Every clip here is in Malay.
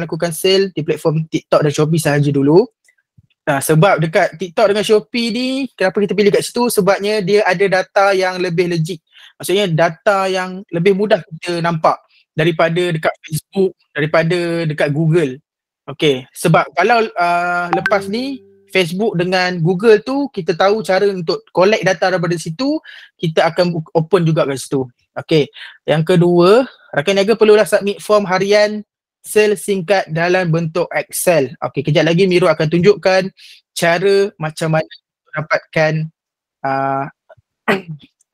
melakukan sale di platform TikTok dan Shopee sahaja dulu uh, sebab dekat TikTok dengan Shopee ni kenapa kita pilih kat situ sebabnya dia ada data yang lebih legit maksudnya data yang lebih mudah kita nampak daripada dekat Facebook daripada dekat Google Okey. sebab kalau uh, lepas ni Facebook dengan Google tu kita tahu cara untuk collect data daripada situ kita akan open juga kat situ. Okey. yang kedua rakan niaga perlulah submit form harian sel singkat dalam bentuk Excel. Okey, kejap lagi Miru akan tunjukkan cara macam mana dapatkan uh,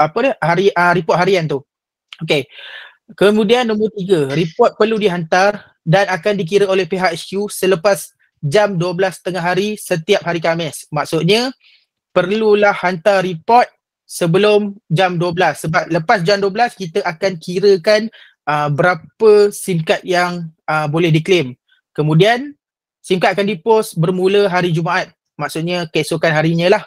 apa dia hari uh, report harian tu. Okey. Kemudian nombor tiga, report perlu dihantar dan akan dikira oleh pihak HQ selepas jam 12.30 hari setiap hari Khamis. Maksudnya perlulah hantar report sebelum jam 12 sebab lepas jam 12 kita akan kirakan uh, berapa SIM card yang uh, boleh diklaim. Kemudian SIM card akan dipost bermula hari Jumaat. Maksudnya keesokan harinya lah.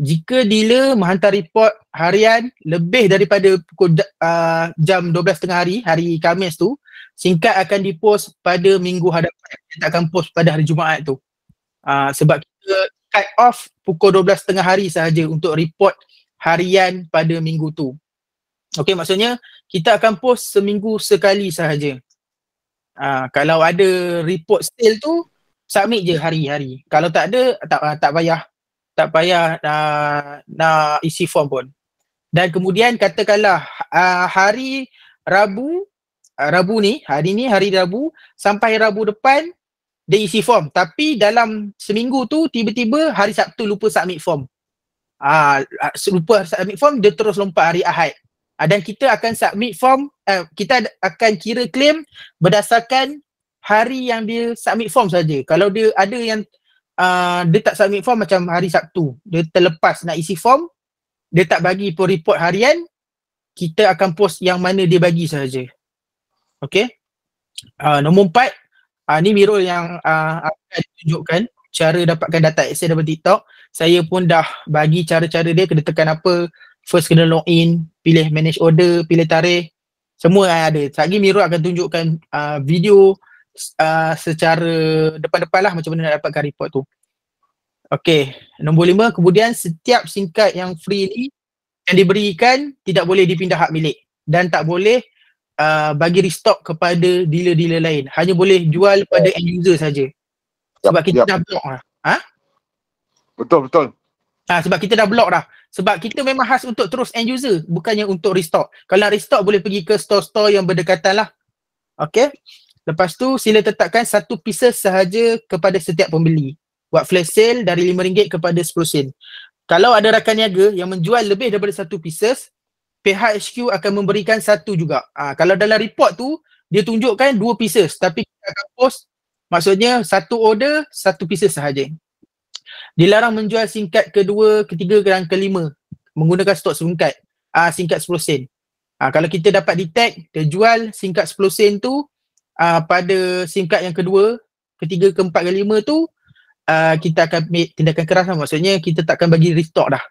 Jika dealer menghantar report harian lebih daripada pukul uh, jam 12.30 hari, hari Khamis tu, SIM card akan dipost pada minggu hadapan. Dia tak post pada hari Jumaat tu. Uh, sebab kita cut off pukul 12.30 hari sahaja untuk report harian pada minggu tu. Okay maksudnya kita akan post seminggu sekali sahaja. Uh, kalau ada report sale tu submit je hari-hari. Kalau tak ada tak tak payah tak payah nak uh, isi form pun. Dan kemudian katakanlah uh, hari Rabu ah, Rabu ni, hari ni, hari Rabu sampai Rabu depan dia isi form tapi dalam seminggu tu tiba-tiba hari Sabtu lupa submit form. Ah uh, lupa submit form dia terus lompat hari Ahad uh, dan kita akan submit form uh, kita akan kira claim berdasarkan hari yang dia submit form saja kalau dia ada yang uh, dia tak submit form macam hari Sabtu dia terlepas nak isi form dia tak bagi pun report harian kita akan post yang mana dia bagi saja okey uh, nombor empat uh, ni mirror yang uh, akan tunjukkan cara dapatkan data access daripada TikTok saya pun dah bagi cara-cara dia kena tekan apa first kena log in pilih manage order, pilih tarikh, semua yang ada. Sagi Miru akan tunjukkan uh, video uh, secara depan-depan lah macam mana nak dapatkan report tu. Okey, nombor lima, kemudian setiap singkat yang free ni yang diberikan tidak boleh dipindah hak milik dan tak boleh uh, bagi restock kepada dealer-dealer lain. Hanya boleh jual pada end user saja. Sebab kita yep. dah blok lah. Ha? Betul, betul. Ha, sebab kita dah block dah. Sebab kita memang khas untuk terus end user bukannya untuk restock. Kalau restock boleh pergi ke store-store yang berdekatan lah. Okay. Lepas tu sila tetapkan satu pieces sahaja kepada setiap pembeli. Buat flash sale dari RM5 kepada RM10. Kalau ada rakan niaga yang menjual lebih daripada satu pieces, pihak HQ akan memberikan satu juga. Ha, kalau dalam report tu, dia tunjukkan dua pieces tapi kita akan post maksudnya satu order, satu pieces sahaja dilarang menjual singkat kedua, ketiga dan kelima menggunakan stok ah, singkat uh, singkat 10 sen. Uh, kalau kita dapat detect dia jual singkat 10 sen tu uh, pada singkat yang kedua, ketiga, keempat, kelima tu uh, kita akan make tindakan keras lah. maksudnya kita takkan bagi restock dah.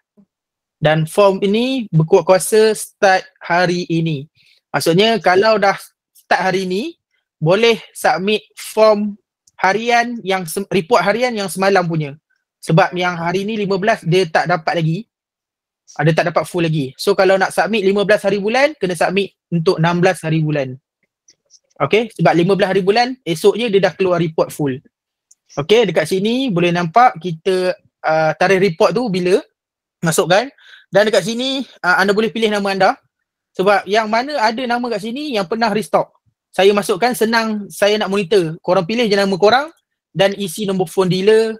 Dan form ini berkuat kuasa start hari ini. Maksudnya kalau dah start hari ini boleh submit form harian yang report harian yang semalam punya sebab yang hari ni 15 dia tak dapat lagi ada ah, tak dapat full lagi so kalau nak submit 15 hari bulan kena submit untuk 16 hari bulan Okay, sebab 15 hari bulan esoknya dia dah keluar report full Okay, dekat sini boleh nampak kita uh, tarikh report tu bila masukkan dan dekat sini uh, anda boleh pilih nama anda sebab yang mana ada nama kat sini yang pernah restock saya masukkan senang saya nak monitor korang pilih je nama korang dan isi nombor phone dealer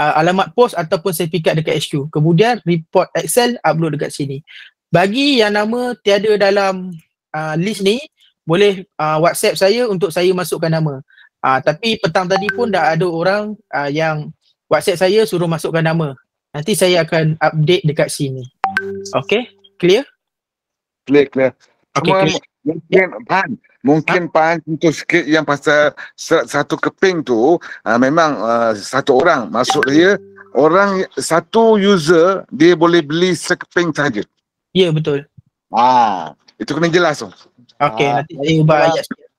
uh, alamat pos ataupun sertifikat dekat HQ. Kemudian report Excel upload dekat sini. Bagi yang nama tiada dalam uh, list ni, boleh uh, WhatsApp saya untuk saya masukkan nama. Uh, tapi petang tadi pun dah ada orang uh, yang WhatsApp saya suruh masukkan nama. Nanti saya akan update dekat sini. Okay, clear? Clear, clear. Okay, clear. Mungkin ya. Pan, mungkin ha? Pan untuk sikit yang pasal satu keping tu uh, memang uh, satu orang masuk dia orang satu user dia boleh beli sekeping saja. Ya betul. Ah, itu kena jelas tu. Okey, ah, nanti saya ubah ayat sikit.